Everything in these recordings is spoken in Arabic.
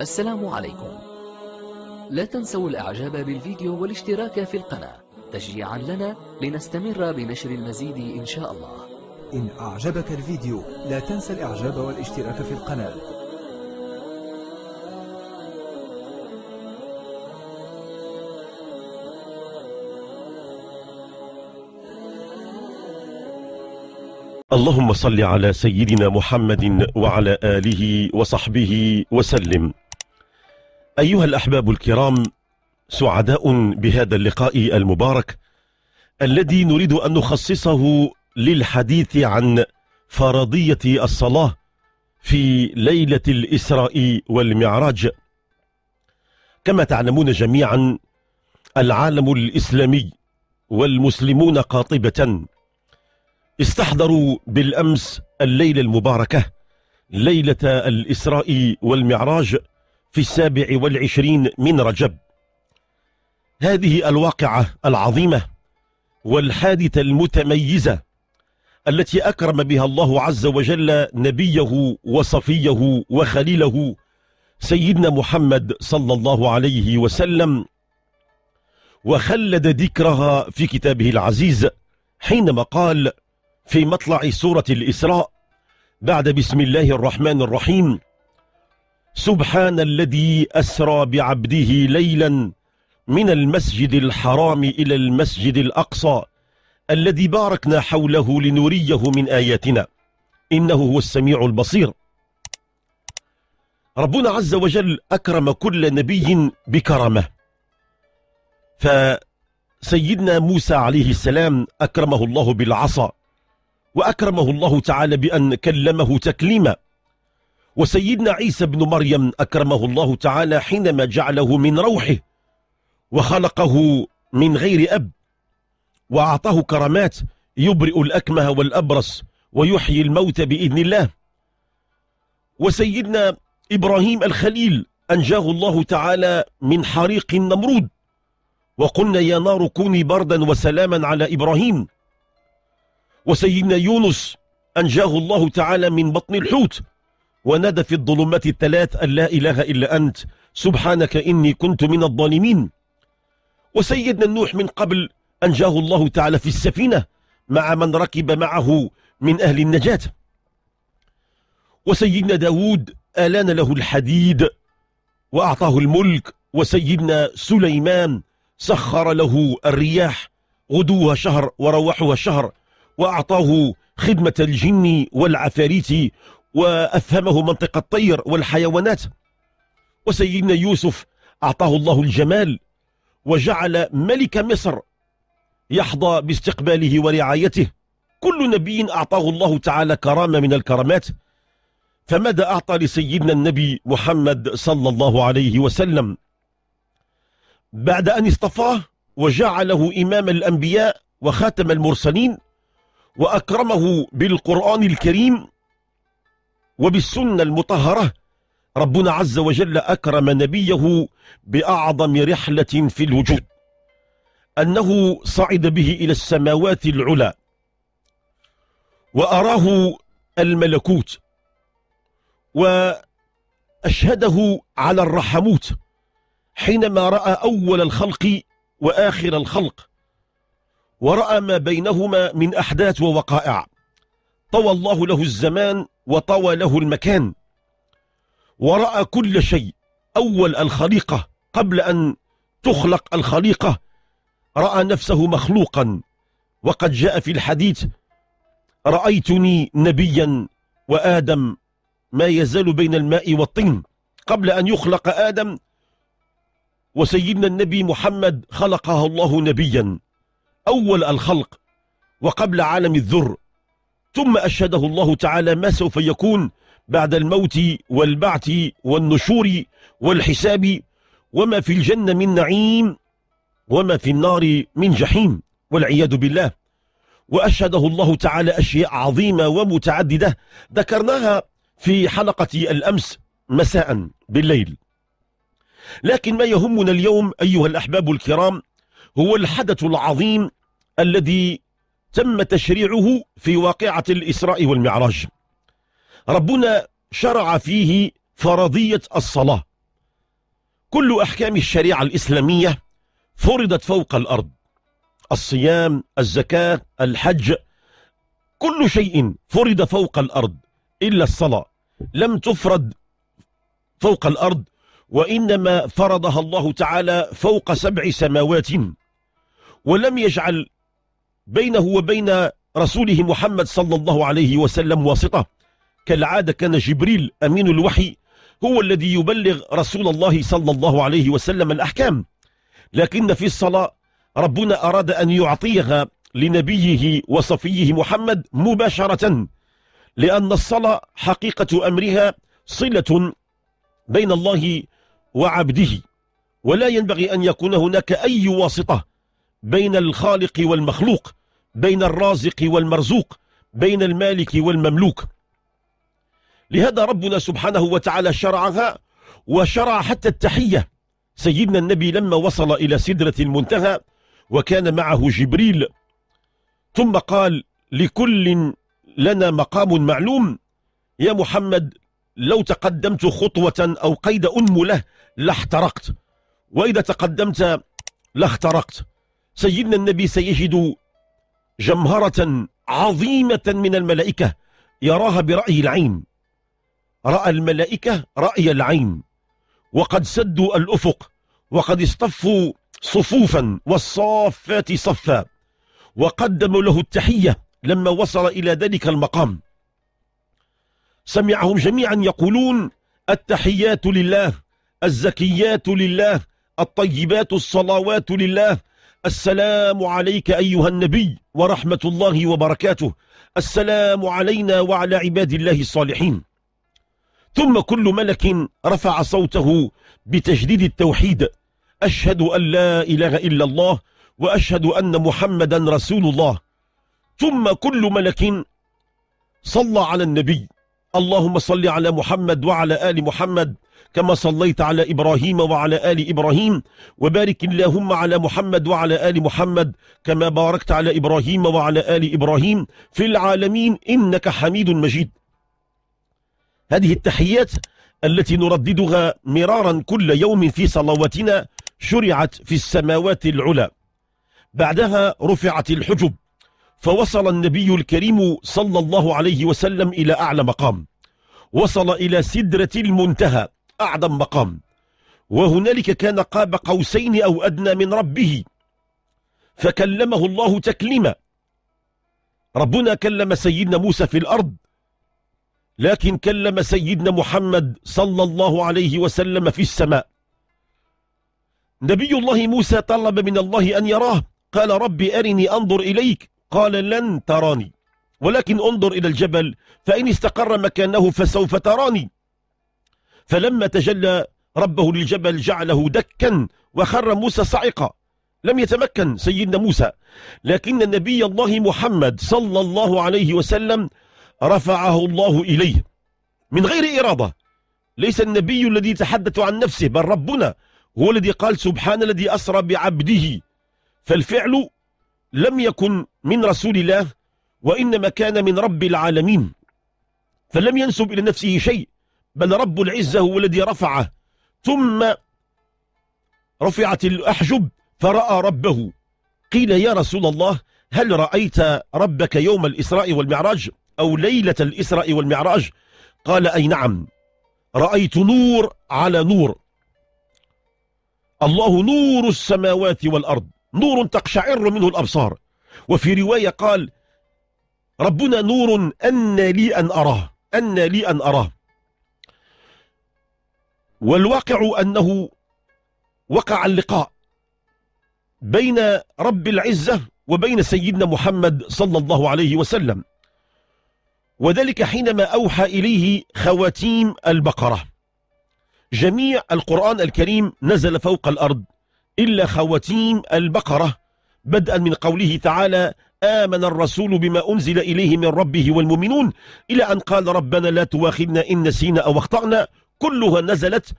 السلام عليكم لا تنسوا الاعجاب بالفيديو والاشتراك في القناة تشجيعا لنا لنستمر بنشر المزيد ان شاء الله إن أعجبك الفيديو لا تنسى الإعجاب والاشتراك في القناة اللهم صل على سيدنا محمد وعلى آله وصحبه وسلم أيها الأحباب الكرام سعداء بهذا اللقاء المبارك الذي نريد أن نخصصه للحديث عن فرضية الصلاة في ليلة الإسراء والمعراج كما تعلمون جميعا العالم الإسلامي والمسلمون قاطبة استحضروا بالأمس الليلة المباركة ليلة الإسراء والمعراج في السابع والعشرين من رجب هذه الواقعة العظيمة والحادثة المتميزة التي أكرم بها الله عز وجل نبيه وصفيه وخليله سيدنا محمد صلى الله عليه وسلم وخلد ذكرها في كتابه العزيز حينما قال في مطلع سورة الإسراء بعد بسم الله الرحمن الرحيم سبحان الذي أسرى بعبده ليلا من المسجد الحرام إلى المسجد الأقصى الذي باركنا حوله لنريه من آياتنا إنه هو السميع البصير ربنا عز وجل أكرم كل نبي بكرمه فسيدنا موسى عليه السلام أكرمه الله بالعصا وأكرمه الله تعالى بأن كلمه تكليما وسيدنا عيسى بن مريم أكرمه الله تعالى حينما جعله من روحه وخلقه من غير أب وأعطاه كرامات يبرئ الأكمه والأبرص ويحيي الموت بإذن الله وسيدنا إبراهيم الخليل أنجاه الله تعالى من حريق النمرود وقلنا يا نار كوني بردا وسلاما على إبراهيم وسيدنا يونس أنجاه الله تعالى من بطن الحوت ونادى في الظلمات الثلاث أن لا إله إلا أنت سبحانك إني كنت من الظالمين وسيدنا نوح من قبل أنجاه الله تعالى في السفينة مع من ركب معه من أهل النجاة وسيدنا داود آلان له الحديد وأعطاه الملك وسيدنا سليمان سخر له الرياح غدوها شهر وروحها شهر وأعطاه خدمة الجن والعفاريت وأفهمه منطق الطير والحيوانات وسيدنا يوسف أعطاه الله الجمال وجعل ملك مصر يحظى باستقباله ورعايته كل نبي أعطاه الله تعالى كرامة من الكرامات فماذا أعطى لسيدنا النبي محمد صلى الله عليه وسلم بعد أن اصطفاه وجعله إمام الأنبياء وخاتم المرسلين وأكرمه بالقرآن الكريم وبالسنة المطهرة ربنا عز وجل أكرم نبيه بأعظم رحلة في الوجود أنه صعد به إلى السماوات العلى وأراه الملكوت وأشهده على الرحموت حينما رأى أول الخلق وآخر الخلق ورأى ما بينهما من أحداث ووقائع طوى الله له الزمان وطوى له المكان ورأى كل شيء أول الخليقة قبل أن تخلق الخليقة رأى نفسه مخلوقا وقد جاء في الحديث رأيتني نبيا وآدم ما يزال بين الماء والطين قبل أن يخلق آدم وسيدنا النبي محمد خلقه الله نبيا أول الخلق وقبل عالم الذر ثم أشهده الله تعالى ما سوف يكون بعد الموت والبعث والنشور والحساب وما في الجنة من نعيم وما في النار من جحيم والعياذ بالله وأشهده الله تعالى أشياء عظيمة ومتعددة ذكرناها في حلقة الأمس مساء بالليل لكن ما يهمنا اليوم أيها الأحباب الكرام هو الحدث العظيم الذي تم تشريعه في واقعة الإسراء والمعراج ربنا شرع فيه فرضية الصلاة كل أحكام الشريعة الإسلامية فرضت فوق الأرض الصيام الزكاة الحج كل شيء فرض فوق الأرض إلا الصلاة لم تفرض فوق الأرض وإنما فرضها الله تعالى فوق سبع سماوات ولم يجعل بينه وبين رسوله محمد صلى الله عليه وسلم واسطة كالعادة كان جبريل أمين الوحي هو الذي يبلغ رسول الله صلى الله عليه وسلم الأحكام لكن في الصلاة ربنا أراد أن يعطيها لنبيه وصفيه محمد مباشرة لأن الصلاة حقيقة أمرها صلة بين الله وعبده ولا ينبغي أن يكون هناك أي واسطة بين الخالق والمخلوق بين الرازق والمرزوق بين المالك والمملوك لهذا ربنا سبحانه وتعالى شرعها وشرع حتى التحية سيدنا النبي لما وصل إلى سدرة المنتهى وكان معه جبريل ثم قال لكل لنا مقام معلوم يا محمد لو تقدمت خطوة أو قيد أنملة لاحترقت وإذا تقدمت لاخترقت سيدنا النبي سيجد جمهرة عظيمة من الملائكة يراها برأي العين رأى الملائكة رأي العين وقد سدوا الأفق وقد اصطفوا صفوفا والصافات صفا وقدموا له التحية لما وصل إلى ذلك المقام سمعهم جميعا يقولون التحيات لله الزكيات لله الطيبات الصلوات لله السلام عليك أيها النبي ورحمة الله وبركاته السلام علينا وعلى عباد الله الصالحين ثم كل ملك رفع صوته بتجديد التوحيد أشهد أن لا إله إلا الله وأشهد أن محمدا رسول الله ثم كل ملك صلى على النبي اللهم صل على محمد وعلى آل محمد كما صليت على إبراهيم وعلى آل إبراهيم وبارك اللهم على محمد وعلى آل محمد كما باركت على إبراهيم وعلى آل إبراهيم في العالمين إنك حميد مجيد هذه التحيات التي نرددها مرارا كل يوم في صلواتنا شرعت في السماوات العلى بعدها رفعت الحجب فوصل النبي الكريم صلى الله عليه وسلم إلى أعلى مقام وصل إلى سدرة المنتهى أعظم مقام وهنالك كان قاب قوسين أو أدنى من ربه فكلمه الله تكليما ربنا كلم سيدنا موسى في الأرض لكن كلم سيدنا محمد صلى الله عليه وسلم في السماء نبي الله موسى طلب من الله أن يراه قال رب أرني أنظر إليك قال لن تراني ولكن انظر إلى الجبل فإن استقر مكانه فسوف تراني فلما تجلى ربه للجبل جعله دكا وخر موسى صعقا لم يتمكن سيدنا موسى لكن نبي الله محمد صلى الله عليه وسلم رفعه الله إليه من غير إرادة ليس النبي الذي تحدث عن نفسه بل ربنا هو الذي قال سبحان الذي أسرى بعبده فالفعل لم يكن من رسول الله وإنما كان من رب العالمين فلم ينسب إلى نفسه شيء بل رب العزة هو الذي رفعه ثم رفعت الأحجب فرأى ربه قيل يا رسول الله هل رأيت ربك يوم الإسراء والمعراج أو ليلة الإسراء والمعراج قال أي نعم رأيت نور على نور الله نور السماوات والأرض نور تقشعر منه الأبصار وفي رواية قال ربنا نور أن لي أن أراه أن لي أن أراه والواقع أنه وقع اللقاء بين رب العزة وبين سيدنا محمد صلى الله عليه وسلم وذلك حينما أوحى إليه خواتيم البقرة جميع القرآن الكريم نزل فوق الأرض إلا خواتيم البقرة بدءا من قوله تعالى آمن الرسول بما أنزل إليه من ربه والمؤمنون إلى أن قال ربنا لا تواخذنا إن نسينا أو اخطأنا كلها نزلت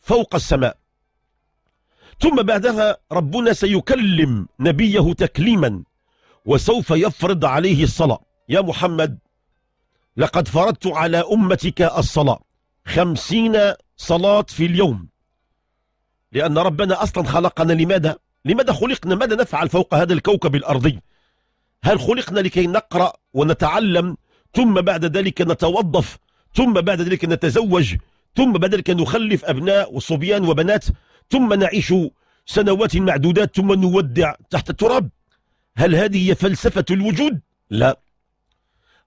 فوق السماء ثم بعدها ربنا سيكلم نبيه تكليما وسوف يفرض عليه الصلاة يا محمد لقد فرضت على أمتك الصلاة خمسين صلاة في اليوم لأن ربنا أصلا خلقنا لماذا؟ لماذا خلقنا؟ ماذا نفعل فوق هذا الكوكب الأرضي؟ هل خلقنا لكي نقرأ ونتعلم ثم بعد ذلك نتوظف ثم بعد ذلك نتزوج ثم بعد ذلك نخلف أبناء وصبيان وبنات ثم نعيش سنوات معدودات ثم نودع تحت التراب هل هذه هي فلسفة الوجود؟ لا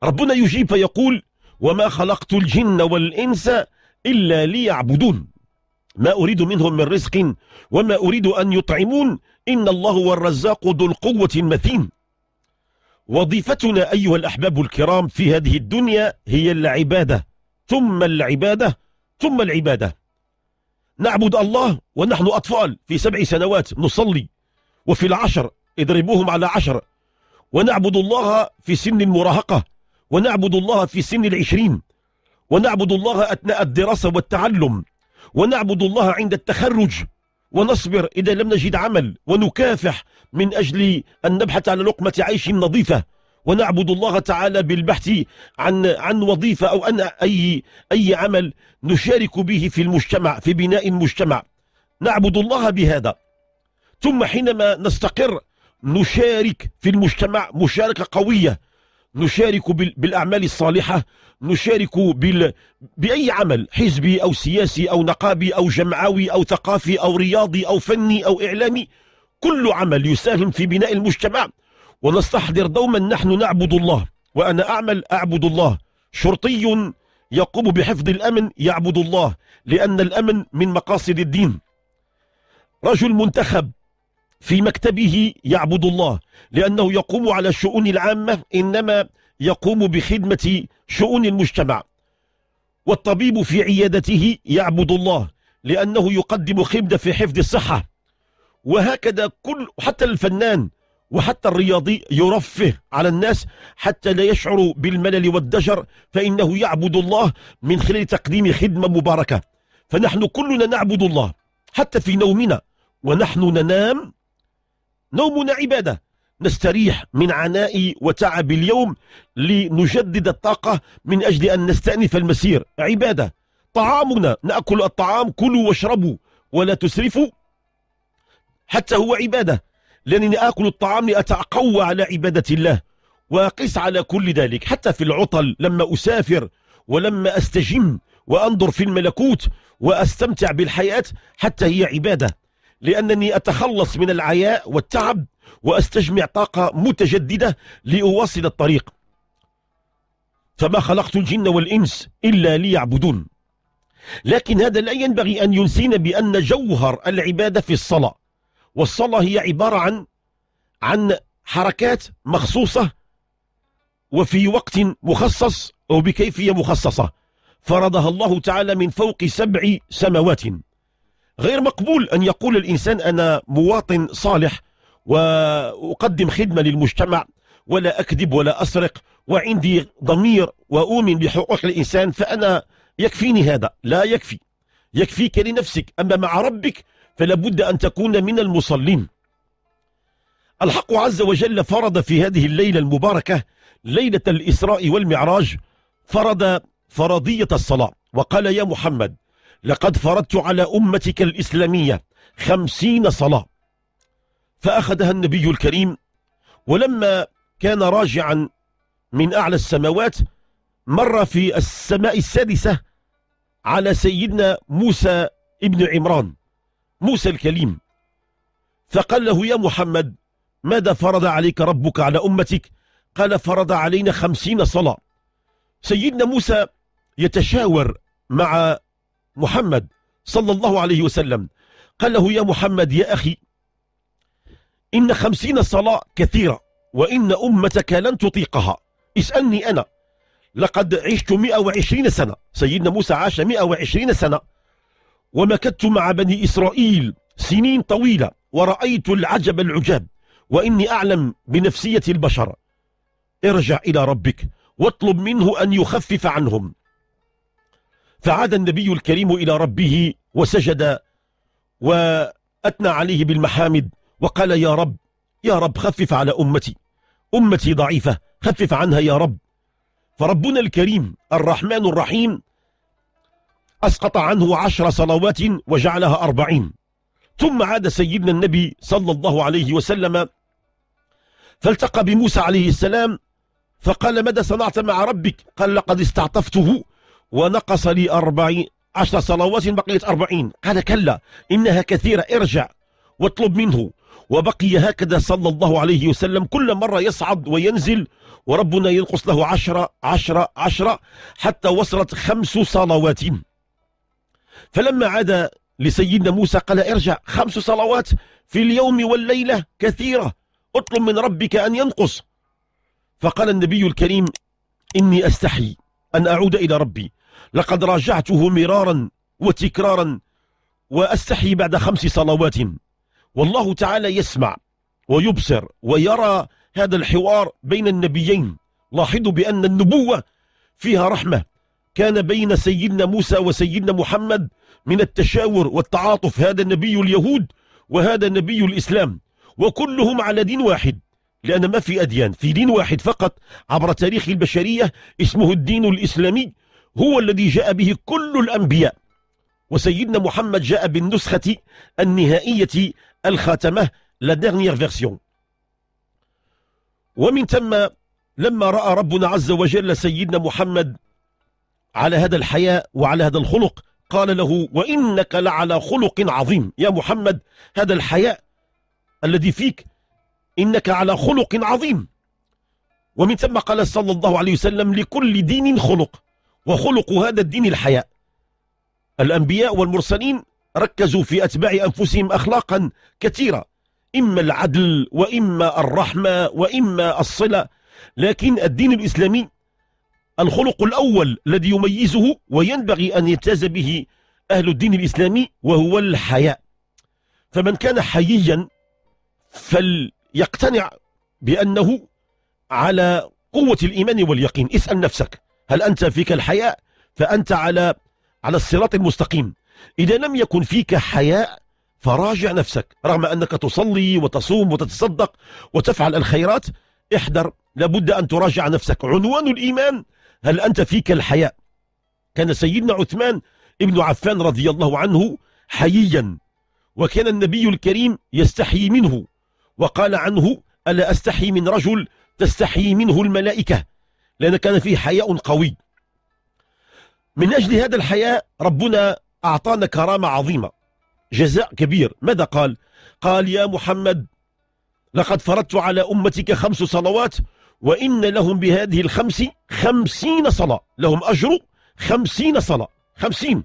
ربنا يجيب فيقول وما خلقت الجن والإنس إلا ليعبدون ما أريد منهم من رزق وما أريد أن يطعمون إن الله هو الرزاق ذو القوة المتين وظيفتنا أيها الأحباب الكرام في هذه الدنيا هي العبادة ثم العبادة ثم العبادة نعبد الله ونحن أطفال في سبع سنوات نصلي وفي العشر اضربوهم على عشر ونعبد الله في سن المراهقة ونعبد الله في سن العشرين ونعبد الله أثناء الدراسة والتعلم ونعبد الله عند التخرج ونصبر إذا لم نجد عمل ونكافح من أجل أن نبحث على لقمة عيش نظيفة ونعبد الله تعالى بالبحث عن عن وظيفة أو أن أي أي عمل نشارك به في المجتمع في بناء المجتمع نعبد الله بهذا ثم حينما نستقر نشارك في المجتمع مشاركة قوية نشارك بالأعمال الصالحة نشارك بال... بأي عمل حزبي أو سياسي أو نقابي أو جمعوي أو ثقافي أو رياضي أو فني أو إعلامي كل عمل يساهم في بناء المجتمع ونستحضر دوما نحن نعبد الله وأنا أعمل أعبد الله شرطي يقوم بحفظ الأمن يعبد الله لأن الأمن من مقاصد الدين رجل منتخب في مكتبه يعبد الله لأنه يقوم على الشؤون العامة إنما يقوم بخدمة شؤون المجتمع والطبيب في عيادته يعبد الله لأنه يقدم خدمة في حفظ الصحة وهكذا كل حتى الفنان وحتى الرياضي يرفه على الناس حتى لا يشعروا بالملل والدجر فإنه يعبد الله من خلال تقديم خدمة مباركة فنحن كلنا نعبد الله حتى في نومنا ونحن ننام نومنا عبادة نستريح من عناء وتعب اليوم لنجدد الطاقة من أجل أن نستأنف المسير عبادة طعامنا نأكل الطعام كلوا واشربوا ولا تسرفوا حتى هو عبادة لأنني آكل الطعام لأتقوى على عبادة الله وأقيس على كل ذلك حتى في العطل لما أسافر ولما أستجم وأنظر في الملكوت وأستمتع بالحياة حتى هي عبادة لأنني أتخلص من العياء والتعب وأستجمع طاقة متجددة لأواصل الطريق فما خلقت الجن والإنس إلا ليعبدون لكن هذا لا ينبغي أن ينسينا بأن جوهر العبادة في الصلاة والصلاة هي عبارة عن عن حركات مخصوصة وفي وقت مخصص أو بكيفية مخصصة فرضها الله تعالى من فوق سبع سماوات غير مقبول أن يقول الإنسان أنا مواطن صالح وأقدم خدمة للمجتمع ولا أكذب ولا أسرق وعندي ضمير وأؤمن بحقوق الإنسان فأنا يكفيني هذا لا يكفي يكفيك لنفسك أما مع ربك فلا بد أن تكون من المصلين الحق عز وجل فرض في هذه الليلة المباركة ليلة الإسراء والمعراج فرض فرضية الصلاة وقال يا محمد لقد فرضت على أمتك الإسلامية خمسين صلاة فأخذها النبي الكريم ولما كان راجعا من أعلى السماوات مر في السماء السادسة على سيدنا موسى ابن عمران موسى الكليم فقال له يا محمد ماذا فرض عليك ربك على أمتك قال فرض علينا خمسين صلاة سيدنا موسى يتشاور مع محمد صلى الله عليه وسلم قال له يا محمد يا أخي إن خمسين صلاة كثيرة وإن أمتك لن تطيقها اسألني أنا لقد عشت 120 سنة سيدنا موسى عاش 120 سنة ومكثت مع بني إسرائيل سنين طويلة ورأيت العجب العجاب وإني أعلم بنفسية البشر ارجع إلى ربك واطلب منه أن يخفف عنهم فعاد النبي الكريم إلى ربه وسجد وأثنى عليه بالمحامد وقال يا رب يا رب خفف على أمتي أمتي ضعيفة خفف عنها يا رب فربنا الكريم الرحمن الرحيم أسقط عنه عشر صلوات وجعلها أربعين ثم عاد سيدنا النبي صلى الله عليه وسلم فالتقى بموسى عليه السلام فقال ماذا صنعت مع ربك قال لقد استعطفته ونقص لي أربعين عشر صلوات بقيت أربعين قال كلا إنها كثيرة ارجع واطلب منه وبقي هكذا صلى الله عليه وسلم كل مرة يصعد وينزل وربنا ينقص له عشرة عشرة عشرة حتى وصلت خمس صلوات فلما عاد لسيدنا موسى قال ارجع خمس صلوات في اليوم والليلة كثيرة اطلب من ربك أن ينقص فقال النبي الكريم إني أستحي أن أعود إلى ربي لقد راجعته مرارا وتكرارا وأستحي بعد خمس صلوات والله تعالى يسمع ويبصر ويرى هذا الحوار بين النبيين لاحظوا بأن النبوة فيها رحمة كان بين سيدنا موسى وسيدنا محمد من التشاور والتعاطف هذا النبي اليهود وهذا النبي الإسلام وكلهم على دين واحد لأن ما في أديان في دين واحد فقط عبر تاريخ البشرية اسمه الدين الإسلامي هو الذي جاء به كل الأنبياء وسيدنا محمد جاء بالنسخة النهائية الخاتمة لا dernière فيرسيون ومن ثم لما رأى ربنا عز وجل سيدنا محمد على هذا الحياء وعلى هذا الخلق قال له وإنك لعلى خلق عظيم يا محمد هذا الحياء الذي فيك إنك على خلق عظيم ومن ثم قال صلى الله عليه وسلم لكل دين خلق وخلق هذا الدين الحياء الأنبياء والمرسلين ركزوا في أتباع أنفسهم أخلاقا كثيرة إما العدل وإما الرحمة وإما الصلة لكن الدين الإسلامي الخلق الأول الذي يميزه وينبغي أن يمتاز به أهل الدين الإسلامي وهو الحياء فمن كان حييا فليقتنع بأنه على قوة الإيمان واليقين اسأل نفسك هل أنت فيك الحياء فأنت على على الصراط المستقيم إذا لم يكن فيك حياء فراجع نفسك رغم أنك تصلي وتصوم وتتصدق وتفعل الخيرات احذر لابد أن تراجع نفسك عنوان الإيمان هل أنت فيك الحياء كان سيدنا عثمان ابن عفان رضي الله عنه حييا وكان النبي الكريم يستحي منه وقال عنه ألا أستحي من رجل تستحي منه الملائكة لأن كان فيه حياء قوي من أجل هذا الحياء ربنا أعطانا كرامة عظيمة جزاء كبير ماذا قال؟ قال يا محمد لقد فرضت على أمتك خمس صلوات وإن لهم بهذه الخمس خمسين صلاة لهم أجر خمسين صلاة خمسين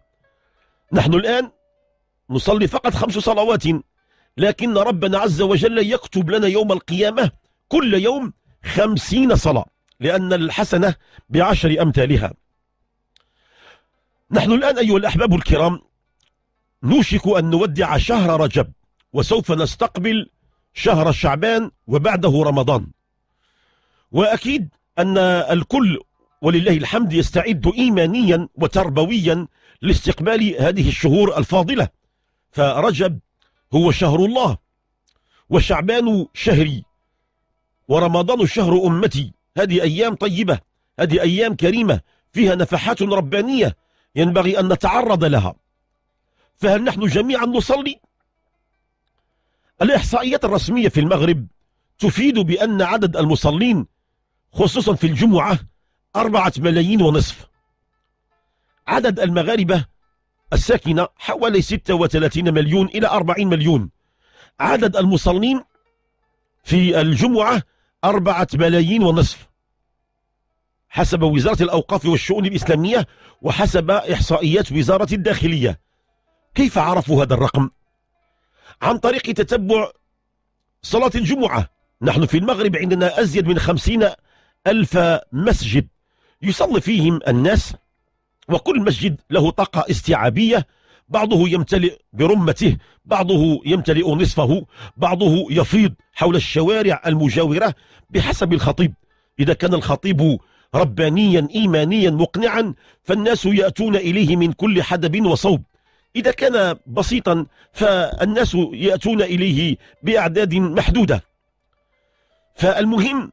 نحن الآن نصلي فقط خمس صلوات لكن ربنا عز وجل يكتب لنا يوم القيامة كل يوم خمسين صلاة لأن الحسنة بعشر أمثالها نحن الآن أيها الأحباب الكرام نوشك أن نودع شهر رجب وسوف نستقبل شهر شعبان وبعده رمضان وأكيد أن الكل ولله الحمد يستعد إيمانيا وتربويا لاستقبال هذه الشهور الفاضلة فرجب هو شهر الله وشعبان شهري ورمضان شهر أمتي هذه أيام طيبة هذه أيام كريمة فيها نفحات ربانية ينبغي أن نتعرض لها فهل نحن جميعا نصلي؟ الإحصائيات الرسمية في المغرب تفيد بأن عدد المصلين خصوصا في الجمعة أربعة ملايين ونصف عدد المغاربة الساكنة حوالي 36 مليون إلى 40 مليون عدد المصلين في الجمعة أربعة ملايين ونصف حسب وزارة الأوقاف والشؤون الإسلامية وحسب إحصائيات وزارة الداخلية كيف عرفوا هذا الرقم؟ عن طريق تتبع صلاة الجمعة نحن في المغرب عندنا أزيد من خمسين ألف مسجد يصلي فيهم الناس وكل مسجد له طاقة استيعابية بعضه يمتلئ برمته بعضه يمتلئ نصفه بعضه يفيض حول الشوارع المجاورة بحسب الخطيب إذا كان الخطيب ربانيا إيمانيا مقنعا فالناس يأتون إليه من كل حدب وصوب إذا كان بسيطا فالناس يأتون إليه بأعداد محدودة فالمهم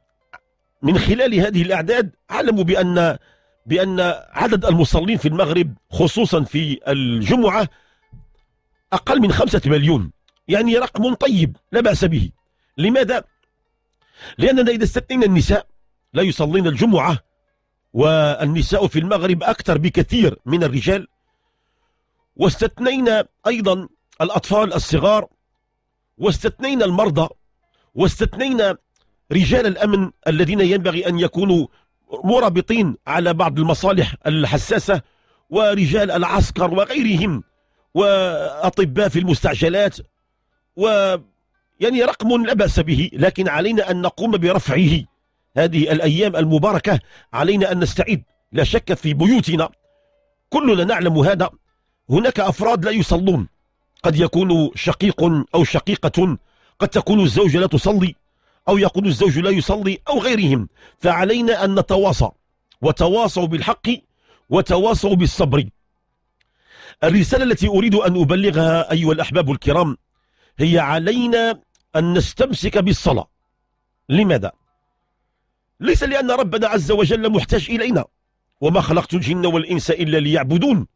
من خلال هذه الأعداد اعلموا بأن بأن عدد المصلين في المغرب خصوصا في الجمعة أقل من خمسة مليون يعني رقم طيب لا بأس به لماذا؟ لأننا إذا استثنينا النساء لا يصلين الجمعة والنساء في المغرب أكثر بكثير من الرجال واستثنينا أيضا الأطفال الصغار واستثنينا المرضى واستثنينا رجال الأمن الذين ينبغي أن يكونوا مرابطين على بعض المصالح الحساسة ورجال العسكر وغيرهم وأطباء في المستعجلات و يعني رقم لا بأس به لكن علينا أن نقوم برفعه هذه الأيام المباركة علينا أن نستعد لا شك في بيوتنا كلنا نعلم هذا هناك أفراد لا يصلون قد يكون شقيق أو شقيقة قد تكون الزوجة لا تصلي أو يقول الزوج لا يصلي أو غيرهم فعلينا أن نتواصى وتواصوا بالحق وتواصوا بالصبر الرسالة التي أريد أن أبلغها أيها الأحباب الكرام هي علينا أن نستمسك بالصلاة لماذا؟ ليس لأن ربنا عز وجل محتاج إلينا وما خلقت الجن والإنس إلا ليعبدون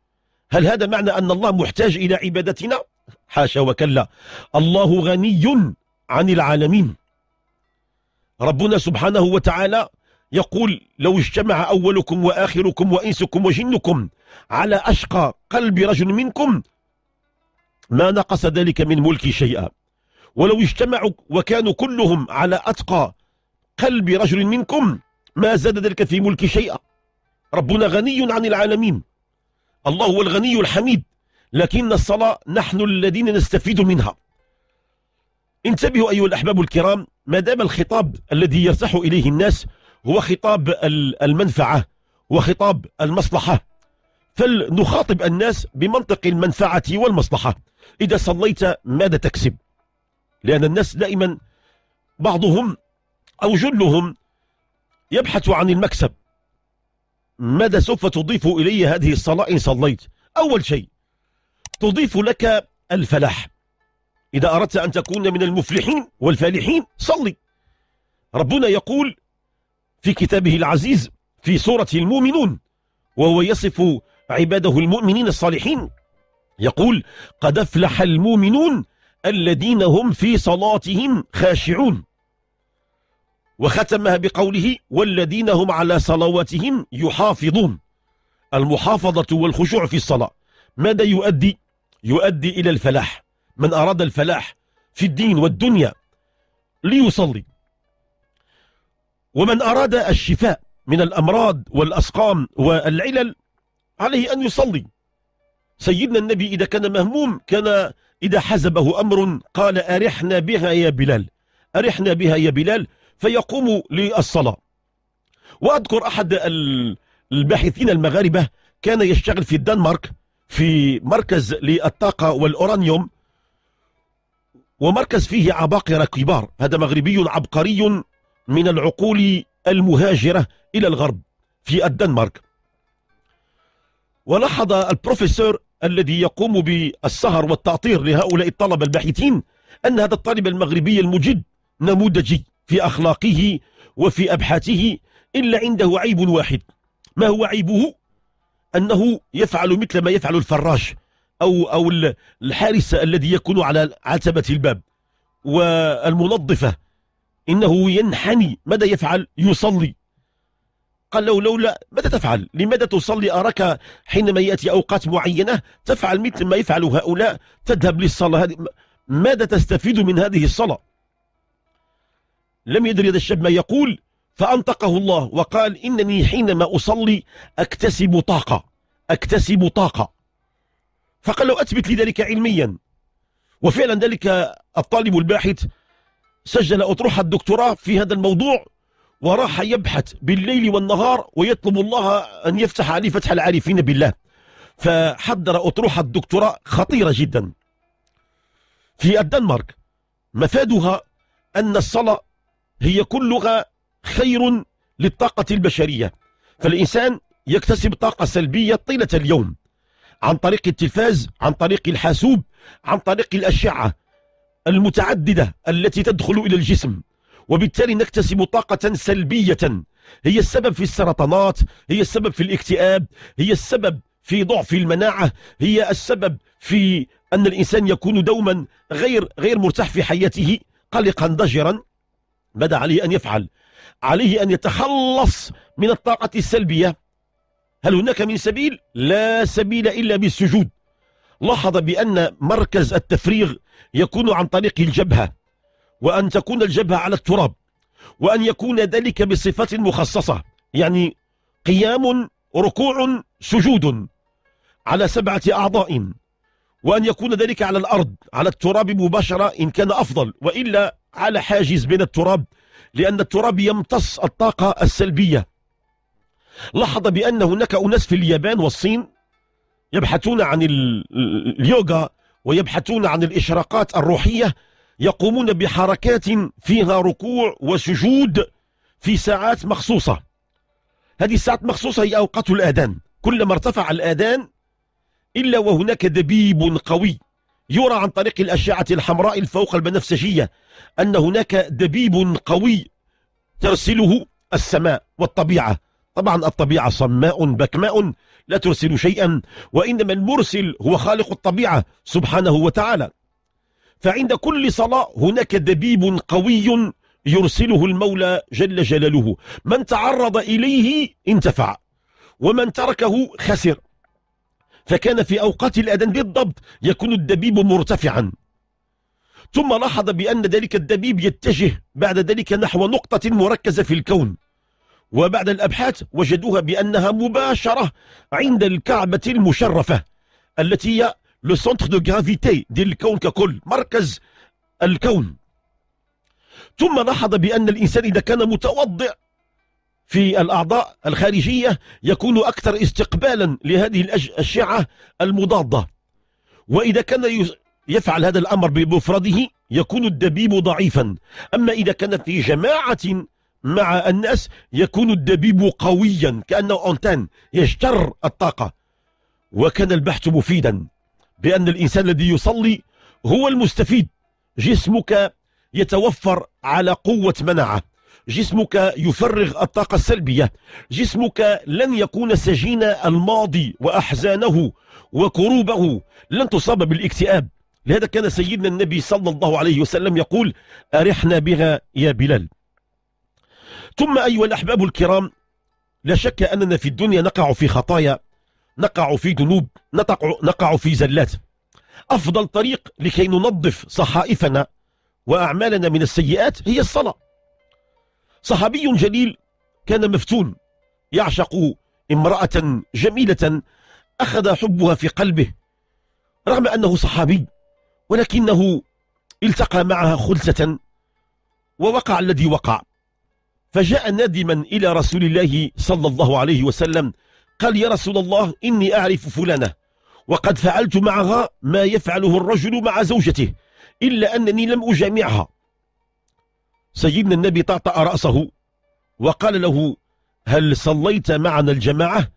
هل هذا معنى أن الله محتاج إلى عبادتنا؟ حاشا وكلا الله غني عن العالمين ربنا سبحانه وتعالى يقول لو اجتمع أولكم وآخركم وإنسكم وجنكم على أشقى قلب رجل منكم ما نقص ذلك من ملكي شيئا ولو اجتمعوا وكانوا كلهم على أتقى قلب رجل منكم ما زاد ذلك في ملكي شيئا ربنا غني عن العالمين الله هو الغني الحميد لكن الصلاة نحن الذين نستفيد منها انتبهوا أيها الأحباب الكرام ما دام الخطاب الذي يرتاح إليه الناس هو خطاب المنفعة وخطاب المصلحة فلنخاطب الناس بمنطق المنفعة والمصلحة إذا صليت ماذا تكسب لأن الناس دائما بعضهم أو جلهم يبحث عن المكسب ماذا سوف تضيف إلي هذه الصلاة إن صليت أول شيء تضيف لك الفلاح إذا أردت أن تكون من المفلحين والفالحين صلي ربنا يقول في كتابه العزيز في سورة المؤمنون وهو يصف عباده المؤمنين الصالحين يقول قد افلح المؤمنون الذين هم في صلاتهم خاشعون وختمها بقوله والذين هم على صلواتهم يحافظون المحافظة والخشوع في الصلاة ماذا يؤدي؟ يؤدي إلى الفلاح من أراد الفلاح في الدين والدنيا ليصلي ومن أراد الشفاء من الأمراض والأسقام والعلل عليه أن يصلي سيدنا النبي إذا كان مهموم كان إذا حزبه أمر قال أرحنا بها يا بلال أرحنا بها يا بلال فيقوم للصلاة وأذكر أحد الباحثين المغاربة كان يشتغل في الدنمارك في مركز للطاقة والأورانيوم ومركز فيه عباقرة كبار هذا مغربي عبقري من العقول المهاجرة إلى الغرب في الدنمارك ولاحظ البروفيسور الذي يقوم بالسهر والتعطير لهؤلاء الطلبة الباحثين أن هذا الطالب المغربي المجد نموذجي في أخلاقه وفي أبحاثه إلا عنده عيب واحد ما هو عيبه؟ أنه يفعل مثل ما يفعل الفراش أو, أو الحارس الذي يكون على عتبة الباب والمنظفة إنه ينحني ماذا يفعل يصلي قال له لولا ماذا تفعل لماذا تصلي أراك حينما يأتي أوقات معينة تفعل مثل ما يفعل هؤلاء تذهب للصلاة هذه ماذا تستفيد من هذه الصلاة لم يدري هذا الشاب ما يقول فأنطقه الله وقال إنني حينما أصلي أكتسب طاقة أكتسب طاقة فقال له أثبت لي ذلك علميا وفعلا ذلك الطالب الباحث سجل أطروحة الدكتوراه في هذا الموضوع وراح يبحث بالليل والنهار ويطلب الله أن يفتح عليه فتح العارفين بالله فحضر أطروحة الدكتوراه خطيرة جدا في الدنمارك مفادها أن الصلاة هي كلها خير للطاقة البشرية فالإنسان يكتسب طاقة سلبية طيلة اليوم عن طريق التلفاز عن طريق الحاسوب عن طريق الأشعة المتعددة التي تدخل إلى الجسم وبالتالي نكتسب طاقة سلبية هي السبب في السرطانات هي السبب في الاكتئاب هي السبب في ضعف المناعة هي السبب في أن الإنسان يكون دوما غير غير مرتاح في حياته قلقا ضجرا ماذا عليه أن يفعل عليه أن يتخلص من الطاقة السلبية هل هناك من سبيل؟ لا سبيل إلا بالسجود لاحظ بأن مركز التفريغ يكون عن طريق الجبهة وأن تكون الجبهة على التراب وأن يكون ذلك بصفة مخصصة يعني قيام ركوع سجود على سبعة أعضاء وأن يكون ذلك على الأرض على التراب مباشرة إن كان أفضل وإلا على حاجز بين التراب لأن التراب يمتص الطاقة السلبية لاحظ بأن هناك أناس في اليابان والصين يبحثون عن اليوغا ويبحثون عن الإشراقات الروحية يقومون بحركات فيها ركوع وسجود في ساعات مخصوصة هذه الساعات مخصوصة هي أوقات الآذان كلما ارتفع الآذان إلا وهناك دبيب قوي يرى عن طريق الأشعة الحمراء الفوق البنفسجية أن هناك دبيب قوي ترسله السماء والطبيعة طبعا الطبيعة صماء بكماء لا ترسل شيئا وإنما المرسل هو خالق الطبيعة سبحانه وتعالى فعند كل صلاة هناك دبيب قوي يرسله المولى جل جلاله من تعرض إليه انتفع ومن تركه خسر فكان في أوقات الأذان بالضبط يكون الدبيب مرتفعا ثم لاحظ بأن ذلك الدبيب يتجه بعد ذلك نحو نقطة مركزة في الكون وبعد الأبحاث وجدوها بأنها مباشرة عند الكعبة المشرفة التي هي لو سونتر دو غرافيتي ديال الكون ككل مركز الكون ثم لاحظ بأن الإنسان إذا كان متوضع في الأعضاء الخارجية يكون أكثر استقبالا لهذه الأشعة المضادة وإذا كان يفعل هذا الأمر بمفرده يكون الدبيب ضعيفا أما إذا كان في جماعة مع الناس يكون الدبيب قويا كأنه أنتان يشتر الطاقة وكان البحث مفيدا بأن الإنسان الذي يصلي هو المستفيد جسمك يتوفر على قوة مناعة جسمك يفرغ الطاقة السلبية جسمك لن يكون سجين الماضي وأحزانه وكروبه لن تصاب بالاكتئاب لهذا كان سيدنا النبي صلى الله عليه وسلم يقول أرحنا بها يا بلال ثم أيها الأحباب الكرام لا شك أننا في الدنيا نقع في خطايا نقع في ذنوب نقع في زلات أفضل طريق لكي ننظف صحائفنا وأعمالنا من السيئات هي الصلاة صحابي جليل كان مفتون يعشق امرأة جميلة أخذ حبها في قلبه رغم أنه صحابي ولكنه التقى معها خلسة ووقع الذي وقع فجاء نادما إلى رسول الله صلى الله عليه وسلم قال يا رسول الله إني أعرف فلانة وقد فعلت معها ما يفعله الرجل مع زوجته إلا أنني لم أجامعها سيدنا النبي طعطأ رأسه وقال له هل صليت معنا الجماعة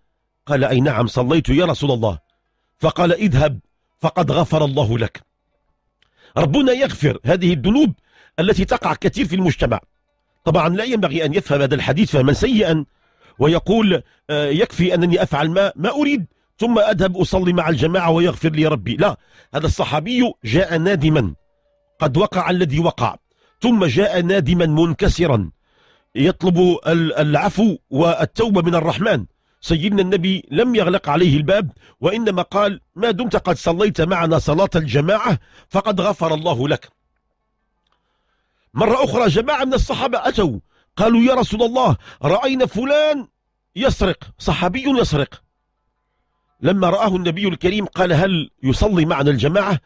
قال أي نعم صليت يا رسول الله فقال اذهب فقد غفر الله لك ربنا يغفر هذه الذنوب التي تقع كثير في المجتمع طبعا لا ينبغي أن يفهم هذا الحديث فهما سيئا ويقول آه، يكفي أنني أفعل ما ما أريد ثم أذهب أصلي مع الجماعة ويغفر لي ربي لا هذا الصحابي جاء نادما قد وقع الذي وقع ثم جاء نادما منكسرا يطلب العفو والتوبة من الرحمن سيدنا النبي لم يغلق عليه الباب وإنما قال ما دمت قد صليت معنا صلاة الجماعة فقد غفر الله لك مرة أخرى جماعة من الصحابة أتوا قالوا يا رسول الله رأينا فلان يسرق صحابي يسرق لما رآه النبي الكريم قال هل يصلي معنا الجماعة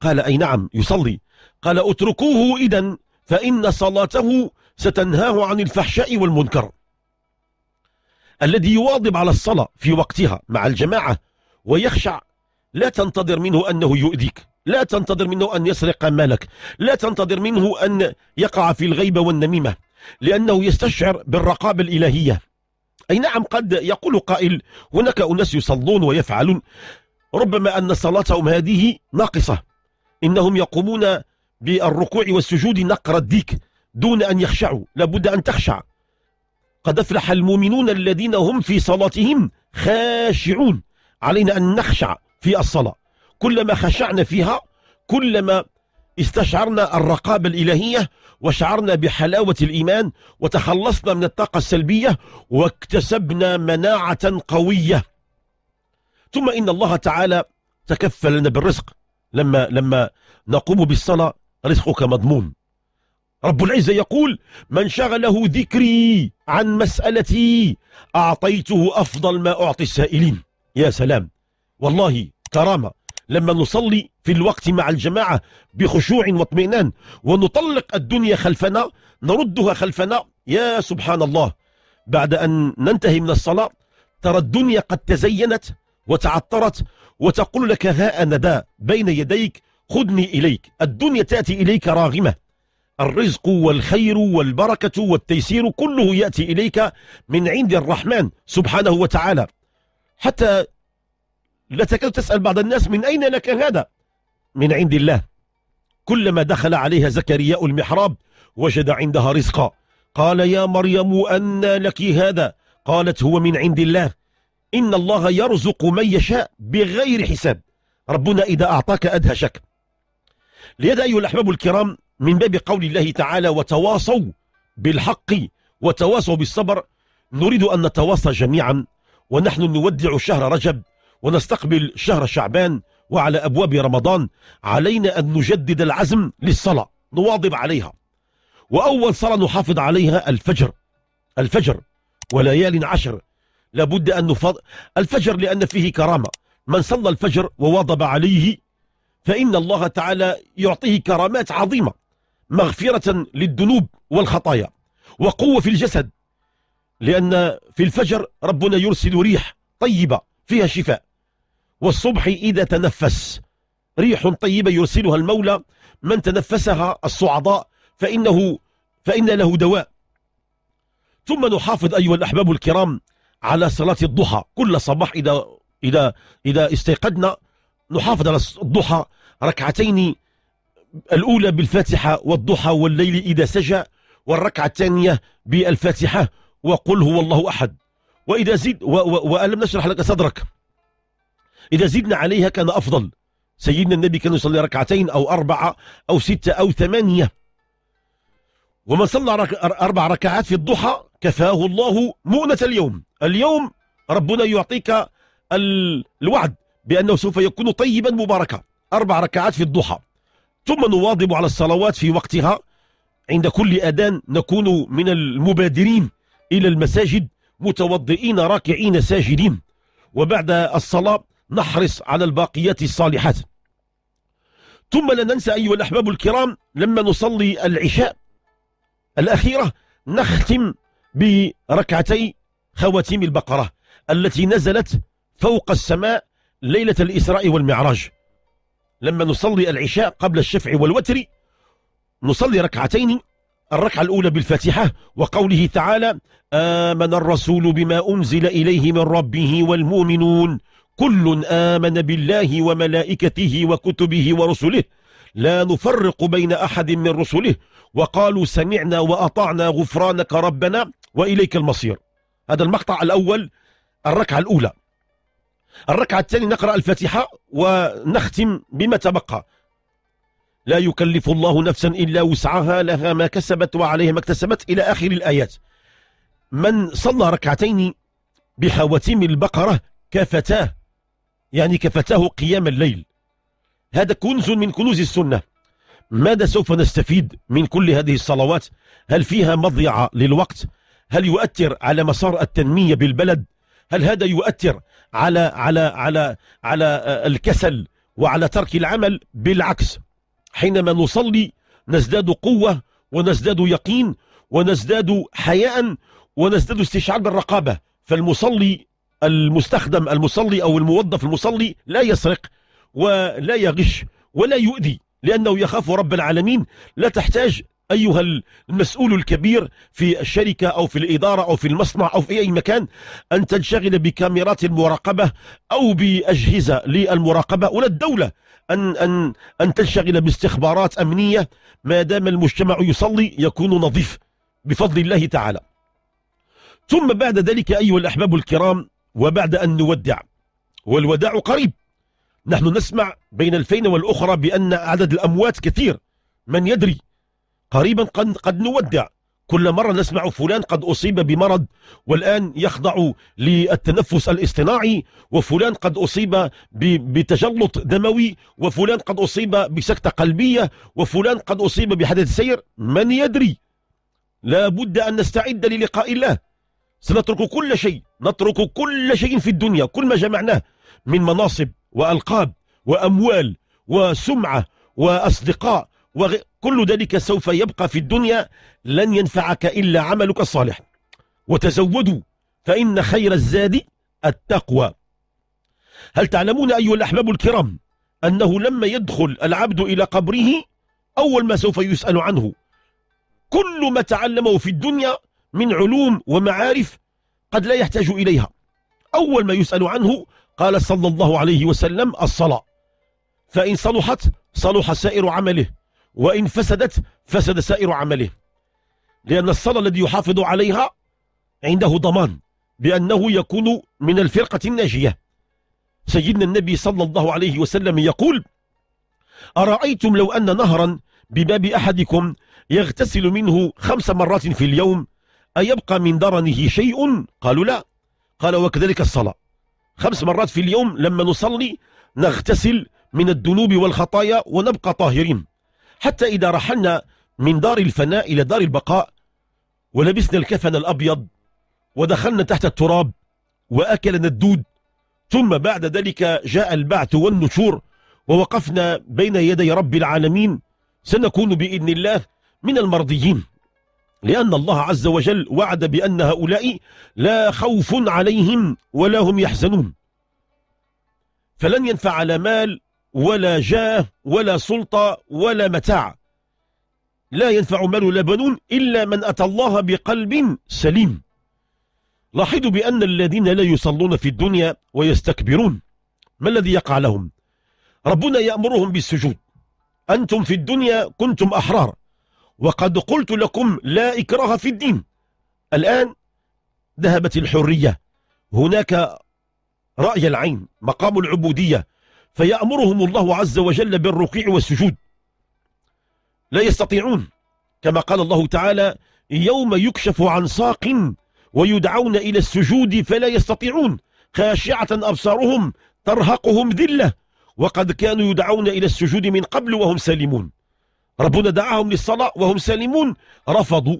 قال أي نعم يصلي قال اتركوه إذا فإن صلاته ستنهاه عن الفحشاء والمنكر الذي يواظب على الصلاة في وقتها مع الجماعة ويخشع لا تنتظر منه أنه يؤذيك لا تنتظر منه أن يسرق مالك لا تنتظر منه أن يقع في الغيبة والنميمة لأنه يستشعر بالرقابة الإلهية أي نعم قد يقول قائل هناك أناس يصلون ويفعلون ربما أن صلاتهم هذه ناقصة إنهم يقومون بالركوع والسجود نقر الديك دون أن يخشعوا لابد أن تخشع قد أفلح المؤمنون الذين هم في صلاتهم خاشعون علينا أن نخشع في الصلاة كلما خشعنا فيها كلما استشعرنا الرقابة الإلهية وشعرنا بحلاوة الإيمان وتخلصنا من الطاقة السلبية واكتسبنا مناعة قوية ثم إن الله تعالى تكفل لنا بالرزق لما, لما نقوم بالصلاة رزقك مضمون رب العزة يقول من شغله ذكري عن مسألتي أعطيته أفضل ما أعطي السائلين يا سلام والله كرامة لما نصلي في الوقت مع الجماعة بخشوع واطمئنان ونطلق الدنيا خلفنا نردها خلفنا يا سبحان الله بعد أن ننتهي من الصلاة ترى الدنيا قد تزينت وتعطرت وتقول لك ها ندى بين يديك خذني إليك الدنيا تأتي إليك راغمة الرزق والخير والبركة والتيسير كله يأتي إليك من عند الرحمن سبحانه وتعالى حتى لا تكاد تسأل بعض الناس من أين لك هذا من عند الله كلما دخل عليها زكرياء المحراب وجد عندها رزقا قال يا مريم أن لك هذا قالت هو من عند الله إن الله يرزق من يشاء بغير حساب ربنا إذا أعطاك أدهشك لهذا أيها الأحباب الكرام من باب قول الله تعالى وتواصوا بالحق وتواصوا بالصبر نريد أن نتواصى جميعا ونحن نودع شهر رجب ونستقبل شهر شعبان وعلى أبواب رمضان علينا أن نجدد العزم للصلاة نواظب عليها وأول صلاة نحافظ عليها الفجر الفجر وليال عشر لابد أن نفض الفجر لأن فيه كرامة من صلى الفجر وواظب عليه فإن الله تعالى يعطيه كرامات عظيمة مغفرة للذنوب والخطايا وقوة في الجسد لأن في الفجر ربنا يرسل ريح طيبة فيها شفاء والصبح إذا تنفس ريح طيبة يرسلها المولى من تنفسها الصعداء فإنه فإن له دواء ثم نحافظ أيها الأحباب الكرام على صلاة الضحى كل صباح إذا, إذا, إذا استيقظنا نحافظ على الضحى ركعتين الأولى بالفاتحة والضحى والليل إذا سجى والركعة الثانية بالفاتحة وقل هو الله أحد وإذا زد و و وأن لم نشرح لك صدرك إذا زدنا عليها كان أفضل سيدنا النبي كان يصلي ركعتين أو أربعة أو ستة أو ثمانية ومن صلى أربع ركعات في الضحى كفاه الله مؤنة اليوم اليوم ربنا يعطيك الوعد بأنه سوف يكون طيبا مباركا أربع ركعات في الضحى ثم نواظب على الصلوات في وقتها عند كل أذان نكون من المبادرين إلى المساجد متوضئين راكعين ساجدين وبعد الصلاة نحرص على الباقيات الصالحات ثم لا ننسى أيها الأحباب الكرام لما نصلي العشاء الأخيرة نختم بركعتي خواتيم البقرة التي نزلت فوق السماء ليلة الإسراء والمعراج لما نصلي العشاء قبل الشفع والوتر نصلي ركعتين الركعة الأولى بالفاتحة وقوله تعالى آمن الرسول بما أنزل إليه من ربه والمؤمنون كل آمن بالله وملائكته وكتبه ورسله لا نفرق بين أحد من رسله وقالوا سمعنا وأطعنا غفرانك ربنا وإليك المصير هذا المقطع الأول الركعة الأولى الركعة الثانية نقرأ الفاتحة ونختم بما تبقى لا يكلف الله نفسا إلا وسعها لها ما كسبت وعليها ما اكتسبت إلى آخر الآيات من صلى ركعتين بحواتيم البقرة كفتاه يعني كفتاه قيام الليل هذا كنز من كنوز السنة ماذا سوف نستفيد من كل هذه الصلوات هل فيها مضيعة للوقت هل يؤثر على مسار التنمية بالبلد هل هذا يؤثر على على على على الكسل وعلى ترك العمل بالعكس حينما نصلي نزداد قوة ونزداد يقين ونزداد حياء ونزداد استشعار بالرقابة فالمصلي المستخدم المصلي أو الموظف المصلي لا يسرق ولا يغش ولا يؤذي لأنه يخاف رب العالمين لا تحتاج أيها المسؤول الكبير في الشركة أو في الإدارة أو في المصنع أو في أي مكان أن تنشغل بكاميرات المراقبة أو بأجهزة للمراقبة ولا الدولة أن, أن, أن تنشغل باستخبارات أمنية ما دام المجتمع يصلي يكون نظيف بفضل الله تعالى ثم بعد ذلك أيها الأحباب الكرام وبعد أن نودع والوداع قريب نحن نسمع بين الفين والأخرى بأن عدد الأموات كثير من يدري قريبا قد, قد نودع كل مرة نسمع فلان قد أصيب بمرض والآن يخضع للتنفس الاصطناعي وفلان قد أصيب بتجلط دموي وفلان قد أصيب بسكتة قلبية وفلان قد أصيب بحدث سير من يدري لا بد أن نستعد للقاء الله سنترك كل شيء نترك كل شيء في الدنيا كل ما جمعناه من مناصب وألقاب وأموال وسمعة وأصدقاء وكل ذلك سوف يبقى في الدنيا لن ينفعك إلا عملك الصالح وتزودوا فإن خير الزاد التقوى هل تعلمون أيها الأحباب الكرام أنه لما يدخل العبد إلى قبره أول ما سوف يسأل عنه كل ما تعلمه في الدنيا من علوم ومعارف قد لا يحتاج إليها أول ما يسأل عنه قال صلى الله عليه وسلم الصلاة فإن صلحت صلح سائر عمله وإن فسدت فسد سائر عمله لأن الصلاة الذي يحافظ عليها عنده ضمان بأنه يكون من الفرقة الناجية سيدنا النبي صلى الله عليه وسلم يقول أرأيتم لو أن نهرا بباب أحدكم يغتسل منه خمس مرات في اليوم أيبقى من درنه شيء قالوا لا قال وكذلك الصلاة خمس مرات في اليوم لما نصلي نغتسل من الذنوب والخطايا ونبقى طاهرين حتى إذا رحلنا من دار الفناء إلى دار البقاء ولبسنا الكفن الأبيض ودخلنا تحت التراب وأكلنا الدود ثم بعد ذلك جاء البعث والنشور ووقفنا بين يدي رب العالمين سنكون بإذن الله من المرضيين لأن الله عز وجل وعد بأن هؤلاء لا خوف عليهم ولا هم يحزنون فلن ينفع لا مال ولا جاه ولا سلطة ولا متاع لا ينفع مال ولا بنون إلا من أتى الله بقلب سليم لاحظوا بأن الذين لا يصلون في الدنيا ويستكبرون ما الذي يقع لهم ربنا يأمرهم بالسجود أنتم في الدنيا كنتم أحرار وقد قلت لكم لا إكراه في الدين الآن ذهبت الحرية هناك رأي العين مقام العبودية فيأمرهم الله عز وجل بالركوع والسجود لا يستطيعون كما قال الله تعالى يوم يكشف عن ساق ويدعون إلى السجود فلا يستطيعون خاشعة أبصارهم ترهقهم ذلة وقد كانوا يدعون إلى السجود من قبل وهم سالمون ربنا دعاهم للصلاة وهم سالمون رفضوا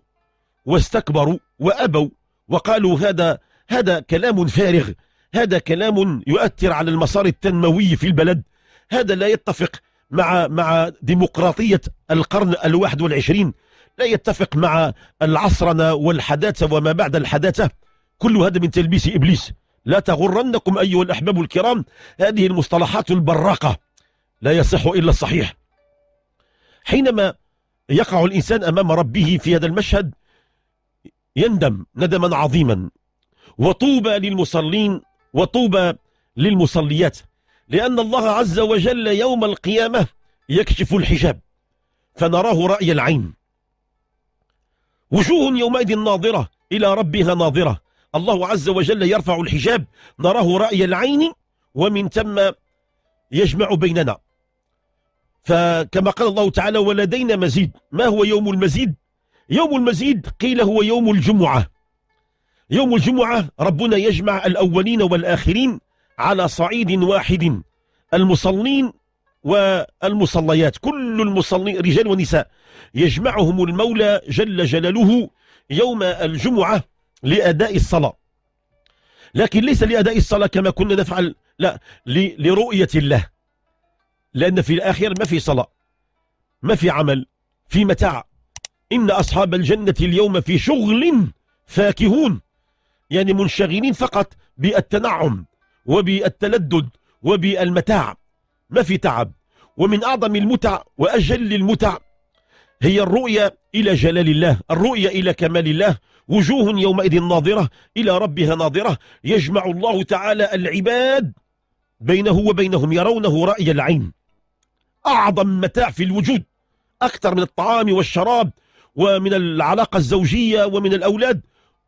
واستكبروا وأبوا وقالوا هذا هذا كلام فارغ هذا كلام يؤثر على المسار التنموي في البلد هذا لا يتفق مع مع ديمقراطية القرن الواحد والعشرين لا يتفق مع العصرنة والحداثة وما بعد الحداثة كل هذا من تلبيس إبليس لا تغرنكم أيها الأحباب الكرام هذه المصطلحات البراقة لا يصح إلا الصحيح حينما يقع الإنسان أمام ربه في هذا المشهد يندم ندما عظيما وطوبى للمصلين وطوبى للمصليات لأن الله عز وجل يوم القيامة يكشف الحجاب فنراه رأي العين وجوه يومئذ ناظرة إلى ربها ناظرة الله عز وجل يرفع الحجاب نراه رأي العين ومن ثم يجمع بيننا فكما قال الله تعالى ولدينا مزيد ما هو يوم المزيد؟ يوم المزيد قيل هو يوم الجمعة يوم الجمعة ربنا يجمع الأولين والآخرين على صعيد واحد المصلين والمصليات كل المصلين رجال ونساء يجمعهم المولى جل جلاله يوم الجمعة لأداء الصلاة لكن ليس لأداء الصلاة كما كنا نفعل لا لرؤية الله لأن في الآخر ما في صلاة ما في عمل في متاع إن أصحاب الجنة اليوم في شغل فاكهون يعني منشغلين فقط بالتنعم وبالتلدد وبالمتاع ما في تعب ومن أعظم المتع وأجل المتع هي الرؤية إلى جلال الله الرؤية إلى كمال الله وجوه يومئذ ناظرة إلى ربها ناظرة يجمع الله تعالى العباد بينه وبينهم يرونه رأي العين أعظم متاع في الوجود أكثر من الطعام والشراب ومن العلاقة الزوجية ومن الأولاد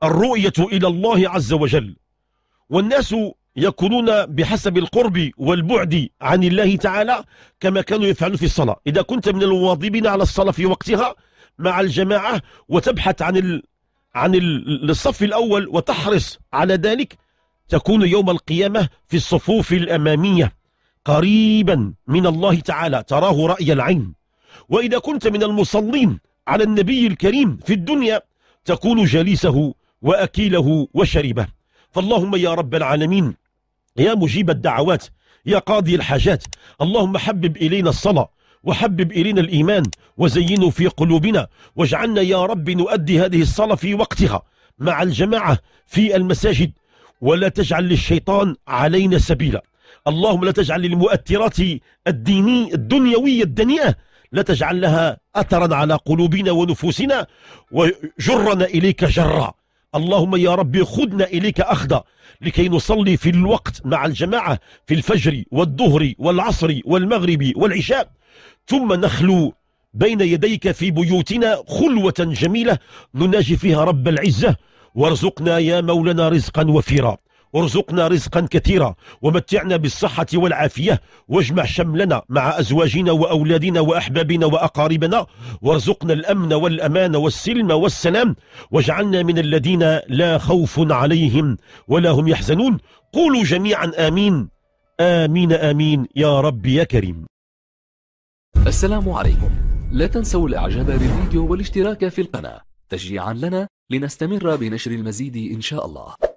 الرؤية إلى الله عز وجل والناس يكونون بحسب القرب والبعد عن الله تعالى كما كانوا يفعلون في الصلاة إذا كنت من الواظبين على الصلاة في وقتها مع الجماعة وتبحث عن ال... عن الصف الأول وتحرص على ذلك تكون يوم القيامة في الصفوف الأمامية قريبا من الله تعالى تراه رأي العين وإذا كنت من المصلين على النبي الكريم في الدنيا تكون جليسه وأكيله وشربه فاللهم يا رب العالمين يا مجيب الدعوات يا قاضي الحاجات اللهم حبب إلينا الصلاة وحبب إلينا الإيمان وزينه في قلوبنا واجعلنا يا رب نؤدي هذه الصلاة في وقتها مع الجماعة في المساجد ولا تجعل للشيطان علينا سبيلا اللهم لا تجعل للمؤثرات الديني الدنيوية الدنيئة لا تجعل لها أثرا على قلوبنا ونفوسنا وجرنا إليك جرا اللهم يا ربي خذنا إليك أخدا لكي نصلي في الوقت مع الجماعة في الفجر والظهر والعصر والمغرب والعشاء ثم نخلو بين يديك في بيوتنا خلوة جميلة نناجي فيها رب العزة وارزقنا يا مولانا رزقا وفيرا وارزقنا رزقا كثيرا ومتعنا بالصحة والعافية واجمع شملنا مع أزواجنا وأولادنا وأحبابنا وأقاربنا وارزقنا الأمن والأمان والسلم والسلام واجعلنا من الذين لا خوف عليهم ولا هم يحزنون قولوا جميعا آمين آمين آمين يا رب يا كريم السلام عليكم لا تنسوا الاعجاب بالفيديو والاشتراك في القناة تشجيعا لنا لنستمر بنشر المزيد إن شاء الله